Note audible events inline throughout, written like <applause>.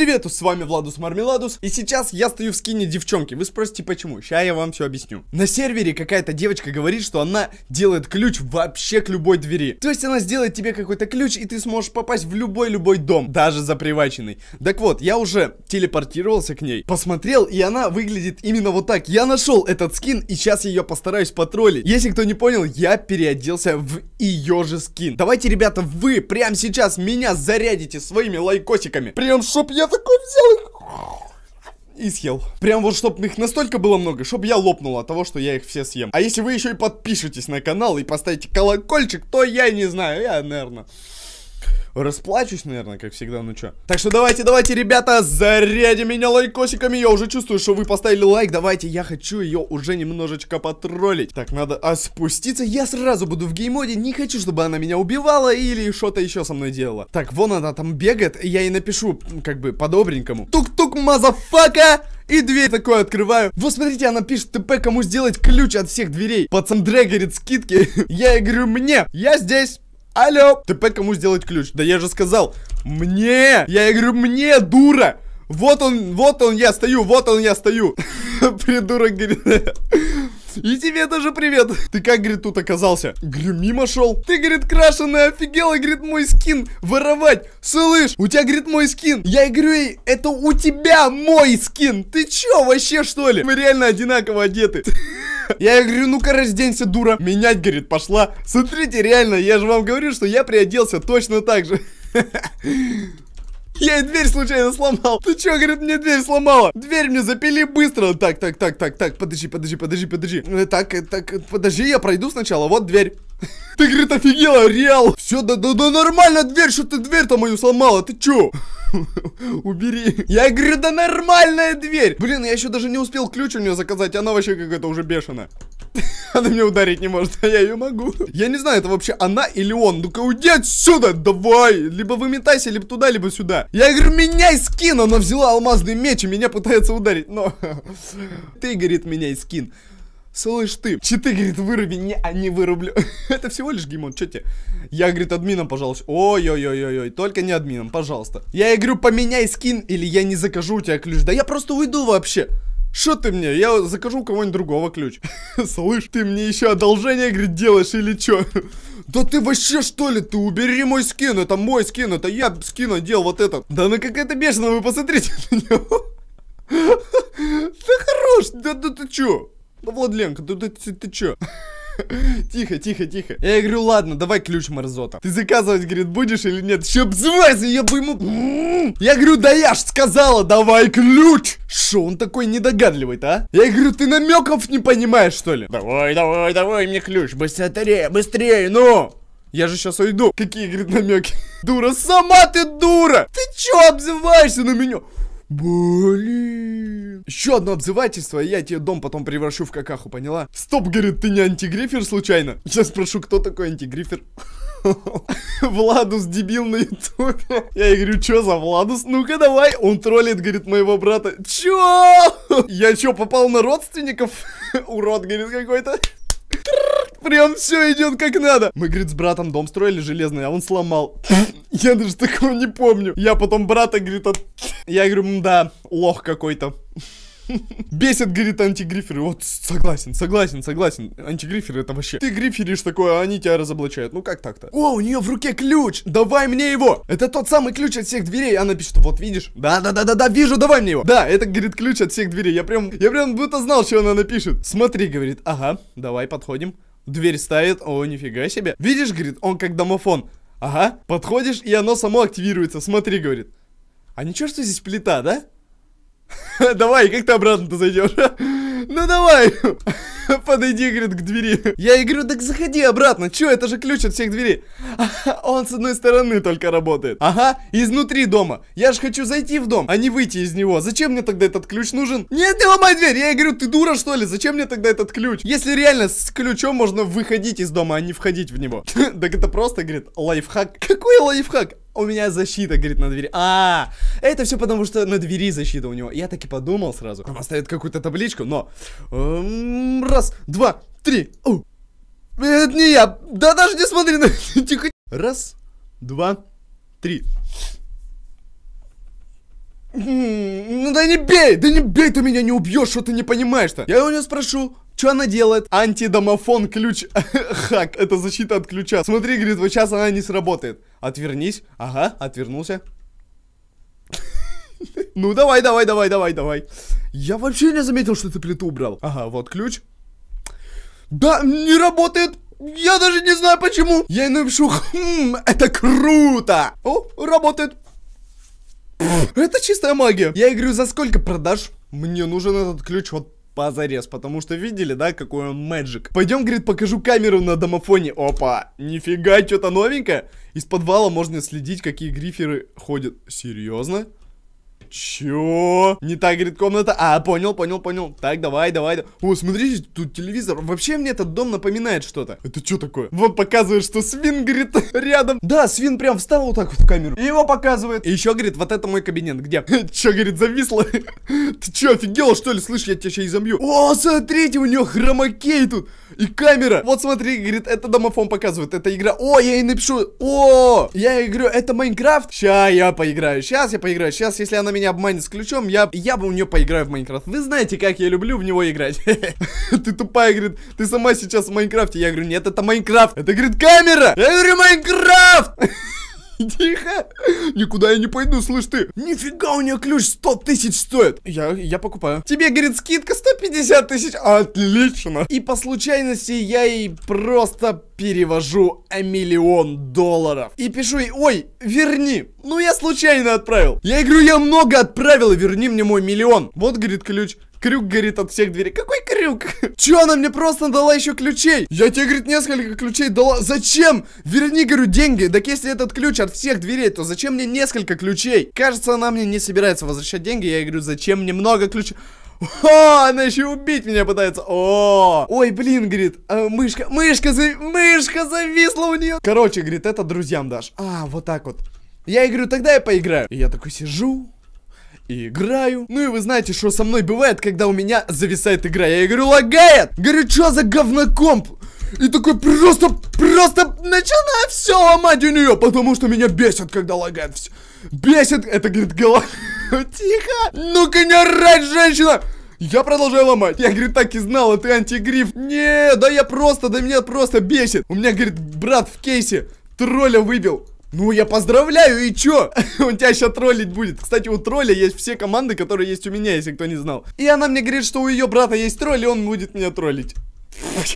Привет, с вами Владус Мармеладус, и сейчас я стою в скине девчонки. Вы спросите почему, сейчас я вам все объясню. На сервере какая-то девочка говорит, что она делает ключ вообще к любой двери. То есть она сделает тебе какой-то ключ, и ты сможешь попасть в любой-любой дом, даже заприваченный. Так вот, я уже телепортировался к ней, посмотрел, и она выглядит именно вот так. Я нашел этот скин, и сейчас я ее постараюсь потроллить. Если кто не понял, я переоделся в ее же скин. Давайте, ребята, вы прямо сейчас меня зарядите своими лайкосиками. Прям чтоб я такой взял и съел. Прям вот, чтобы их настолько было много, чтобы я лопнул от того, что я их все съем. А если вы еще и подпишетесь на канал и поставите колокольчик, то я не знаю, я, наверное расплачусь, наверное, как всегда, ну чё. Так что давайте, давайте, ребята, заряди меня лайкосиками. Я уже чувствую, что вы поставили лайк. Давайте, я хочу ее уже немножечко потроллить. Так, надо а, спуститься. Я сразу буду в геймоде. Не хочу, чтобы она меня убивала или что-то еще со мной делала. Так, вон она там бегает. Я ей напишу, как бы, по-добренькому. Тук-тук, мазафака! И дверь такое открываю. Вот смотрите, она пишет ТП, кому сделать ключ от всех дверей. Пацан дрегерит скидки. <laughs> Я и говорю, мне, я здесь. Алло, ТП кому сделать ключ? Да я же сказал, мне! Я говорю, мне, дура! Вот он, вот он я стою, вот он я стою. <laughs> Придурок, говорит. И тебе тоже привет. Ты как, говорит, тут оказался? Говорю, мимо шел. Ты, говорит, крашеный, офигел, говорит, мой скин воровать. Слышь, у тебя, говорит, мой скин. Я говорю, эй, это у тебя мой скин. Ты чё, вообще, что ли? Мы реально одинаково одеты. <laughs> Я говорю, ну-ка разденься, дура. Менять, говорит, пошла. Смотрите, реально, я же вам говорю, что я приоделся точно так же. Я и дверь случайно сломал. Ты чё, говорит, мне дверь сломала? Дверь мне запили быстро. Так, так, так, так, так, подожди, подожди, подожди, подожди. Э, так, э, так, э, подожди, я пройду сначала. Вот дверь. Ты, говорит, офигела, реал. Все, да, да, да, нормально дверь, что ты дверь-то мою сломала, ты чё? <laughs> Убери. Я говорю, да нормальная дверь. Блин, я еще даже не успел ключ у нее заказать, она вообще какая-то уже бешеная. <laughs> Она меня ударить не может, а я ее могу. Я не знаю, это вообще она или он. Ну-ка, уйди отсюда, давай. Либо выметайся, либо туда, либо сюда. Я говорю, меняй скин. Она взяла алмазный меч и меня пытается ударить. Но <laughs> ты, говорит, меняй скин. Слышь ты, читы, говорит, выруби. Не, а не вырублю. <laughs> Это всего лишь гимон, что тебе? Я, говорит, админом, пожалуйста. Ой-ой-ой-ой-ой, только не админом, пожалуйста. Я ей говорю, поменяй скин, или я не закажу у тебя ключ. Да я просто уйду вообще. Что ты мне? Я закажу у кого-нибудь другого ключ. <laughs> Слышь, ты мне еще одолжение, говорит, делаешь или что? <laughs> Да ты вообще что ли? Ты убери мой скин, это мой скин, это я скин одел вот этот. Да ну какая-то бешеная, вы посмотрите на него. Да хорош, да, да ты чё? Ну, Владленко, ты, ты, ты, ты чё? <laughs> Тихо, тихо, тихо. Я говорю, ладно, давай ключ Марзота. Ты заказывать, говорит, будешь или нет? Че обзывайся, я бы ему... <sniffs> Я говорю, да я ж сказала, давай ключ. Шо он такой недогадливый-то, а? Я говорю, ты намеков не понимаешь, что ли? Давай, давай, давай мне ключ, быстрее, быстрее, ну! Я же сейчас уйду. Какие, говорит, намеки? <laughs> Дура, сама ты дура! Ты чё обзываешься на меня? Блин. Еще одно обзывательство, и я тебе дом потом превращу в какаху, поняла? Стоп, говорит, ты не антигрифер случайно? Сейчас спрошу, кто такой антигрифер? <laughs> Владус дебил на ютубе. Я ей говорю, что за Владус? Ну-ка давай. Он троллит, говорит, моего брата. Чё? Я чё, попал на родственников? <laughs> Урод, говорит, какой-то. Прям все идет как надо. Мы, говорит, с братом дом строили железный, а он сломал. <laughs> Я даже такого не помню. Я потом брата, говорит, от... Я говорю, да, лох какой-то. <laughs> Бесит, говорит, антигриферы. Вот, согласен, согласен, согласен. Антигриферы это вообще... Ты гриферишь такое, а они тебя разоблачают. Ну как так-то? О, у нее в руке ключ! Давай мне его! Это тот самый ключ от всех дверей. Она пишет, вот видишь? Да-да-да-да-да, вижу, давай мне его. Да, это, говорит, ключ от всех дверей. Я прям, я прям будто знал, что она напишет. Смотри, говорит, ага, давай подходим. Дверь ставит, о, нифига себе. Видишь, говорит, он как домофон. Ага, подходишь, и оно само активируется. Смотри, говорит. А ничего, что здесь плита, да? <laughs> Давай, как ты обратно-то зайдешь? <laughs> Ну давай! <laughs> <laughs> подойди, говорит, к двери. Я ей говорю, так заходи обратно, чё, это же ключ от всех дверей. <laughs> он с одной стороны только работает. Ага, изнутри дома. Я же хочу зайти в дом, а не выйти из него. Зачем мне тогда этот ключ нужен? Нет, не ломай дверь. Я ей говорю, ты дура что ли? Зачем мне тогда этот ключ? Если реально с ключом можно выходить из дома, а не входить в него. <laughs> Так это просто, говорит, лайфхак. Какой лайфхак? у меня защита, говорит, на двери. А, это все потому, что на двери защита у него. Я так и подумал сразу. Он оставит какую-то табличку, но... Эм, раз, два, три. Это не я. Да даже не смотри на... <laughs> Тихо. Раз, два, три. Ну да не бей, да не бей ты меня, не убьешь, что ты не понимаешь-то. Я у него спрошу, что она делает? Антидомофон ключ. <laughs> Хак. Это защита от ключа. Смотри, говорит, вот сейчас она не сработает. Отвернись. Ага, отвернулся. <laughs> Ну, давай, давай, давай, давай, давай. Я вообще не заметил, что ты плиту убрал. Ага, вот ключ. Да, не работает. Я даже не знаю почему. Я напишу, хм, это круто. О, работает. Это чистая магия. Я говорю, за сколько продашь? Мне нужен этот ключ вот позарез, потому что видели, да, какой он мэджик. Пойдем, говорит, покажу камеру на домофоне. Опа, нифига, что-то новенькое. Из подвала можно следить, какие гриферы ходят. Серьезно? Чё? Не так, говорит, комната? А, понял, понял, понял. Так, давай, давай. О, смотрите, тут телевизор. Вообще мне этот дом напоминает что-то. Это что такое? Вот показывает, что свин, говорит, <laughs> рядом. Да, свин прям встал вот так вот в камеру. И его показывает. И еще, говорит, вот это мой кабинет. Где? <laughs> Чё, говорит, зависло? <laughs> Ты чё, офигел, что ли? Слышь, я тебя сейчас изобью. О, смотрите, у него хромакей тут. И камера. Вот смотри, говорит, это домофон показывает. Это игра. О, я ей напишу. О, я играю, это Майнкрафт. Сейчас я поиграю. Сейчас я поиграю. Сейчас, если она она меня обманет с ключом, я, я бы у нее поиграю в Майнкрафт. Вы знаете, как я люблю в него играть. <laughs> Ты тупая, говорит, ты сама сейчас в Майнкрафте. Я говорю, нет, это Майнкрафт. Это, говорит, камера. Я говорю, Майнкрафт! <laughs> Тихо! Никуда я не пойду, слышь ты! Нифига у нее ключ 100 тысяч стоит! Я, я покупаю. Тебе, говорит, скидка 150 тысяч! Отлично! И по случайности я ей просто перевожу миллион долларов. И пишу ей, ой, верни. Ну, я случайно отправил. Я говорю, я много отправил, верни мне мой миллион. Вот, говорит, ключ. Крюк горит от всех дверей. Какой крюк? <laughs> Че, она мне просто дала еще ключей? Я тебе, говорит, несколько ключей дала. Зачем? Верни, говорю, деньги. Так если этот ключ от всех дверей, то зачем мне несколько ключей? Кажется, она мне не собирается возвращать деньги. Я говорю, зачем мне много ключей? <laughs> О, она еще убить меня пытается. О, ой, блин, говорит, э, мышка, мышка, зави, мышка зависла у нее. Короче, говорит, это друзьям дашь. А, вот так вот. Я говорю, тогда я поиграю. И я такой сижу, играю. Ну и вы знаете, что со мной бывает, когда у меня зависает игра. Я говорю, лагает! Говорю, что за говнокомп? И такой просто, просто начинаю все ломать у нее, потому что меня бесит, когда лагает все. Бесит, это, говорит, голова. <laughs> Тихо! Ну-ка не орать, женщина! Я продолжаю ломать. Я, говорит, так и знал, это антигриф. Не, да я просто, да меня просто бесит. У меня, говорит, брат в кейсе тролля выбил. Ну, я поздравляю, и чё? Он <laughs> тебя сейчас троллить будет. Кстати, у тролля есть все команды, которые есть у меня, если кто не знал. И она мне говорит, что у ее брата есть тролль, и он будет меня троллить.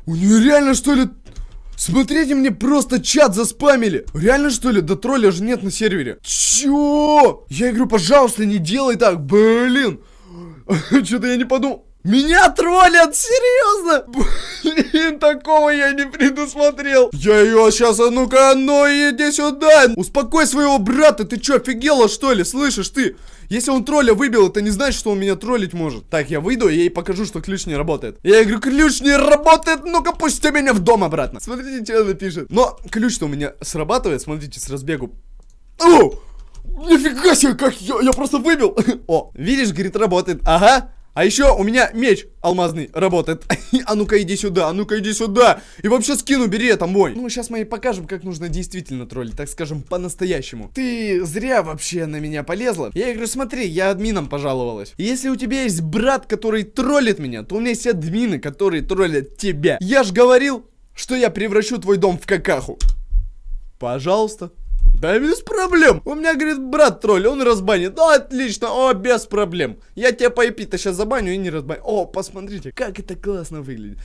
У нее реально, что ли, Смотрите, мне просто чат заспамили. Реально, что ли? Да тролля же нет на сервере. Чё? Я говорю, пожалуйста, не делай так. Блин. <laughs> Что-то я не подумал. Меня троллят, серьезно? Блин, такого я не предусмотрел. Я ее сейчас, а ну-ка, ну иди сюда. Успокой своего брата, ты что, офигела что ли? Слышишь ты? Если он тролля выбил, это не значит, что он меня троллить может. Так, я выйду и ей покажу, что ключ не работает. Я говорю, ключ не работает, ну-ка пусти меня в дом обратно. Смотрите, что она пишет. Но ключ-то у меня срабатывает, смотрите, с разбегу. О! Нифига себе, как я, я просто выбил. <laughs> О, видишь, говорит, работает. Ага. А еще у меня меч алмазный работает. <laughs> а ну-ка иди сюда, а ну-ка иди сюда. И вообще скину бери это мой. Ну, сейчас мы и покажем, как нужно действительно троллить, так скажем, по-настоящему. Ты зря вообще на меня полезла. Я говорю, смотри, я админом пожаловалась. если у тебя есть брат, который троллит меня, то у меня есть админы, которые троллят тебя. Я ж говорил, что я превращу твой дом в какаху. Пожалуйста. Да без проблем. У меня, говорит, брат тролль, он разбанит. Да, отлично, о, без проблем. Я тебя по IP-то сейчас забаню и не разбаню. О, посмотрите, как это классно выглядит.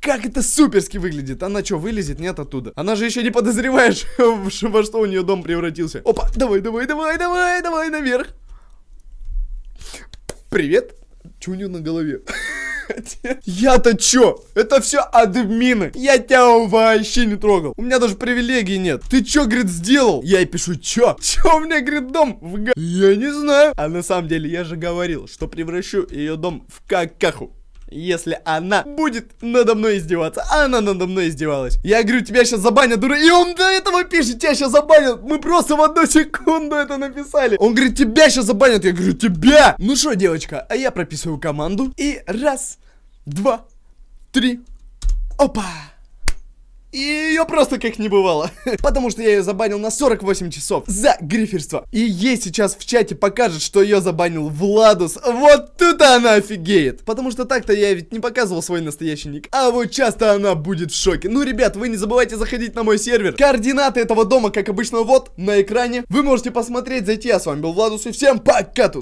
Как это суперски выглядит. Она что, вылезет? Нет, оттуда. Она же еще не подозревает, <laughs> во что у нее дом превратился. Опа, давай, давай, давай, давай, давай наверх. Привет. Че у нее на голове? <laughs> хотел. Я-то чё? Это все админы. Я тебя вообще не трогал. У меня даже привилегий нет. Ты чё, говорит, сделал? Я ей пишу, чё? Чё у меня, говорит, дом в га... Я не знаю. А на самом деле я же говорил, что превращу ее дом в какаху если она будет надо мной издеваться. Она надо мной издевалась. Я говорю, тебя сейчас забанят, дура. И он до этого пишет, тебя сейчас забанят. Мы просто в одну <laughs> секунду это написали. Он говорит, тебя сейчас забанят. Я говорю, тебя. Ну что, девочка, а я прописываю команду. И раз, два, три. Опа! И ее просто как не бывало. <laughs> Потому что я ее забанил на 48 часов за гриферство. И ей сейчас в чате покажет, что ее забанил Владус. Вот тут она офигеет. Потому что так-то я ведь не показывал свой настоящий ник. А вот часто она будет в шоке. Ну, ребят, вы не забывайте заходить на мой сервер. Координаты этого дома, как обычно, вот на экране. Вы можете посмотреть, зайти. Я а с вами был Владус и всем пока, тус.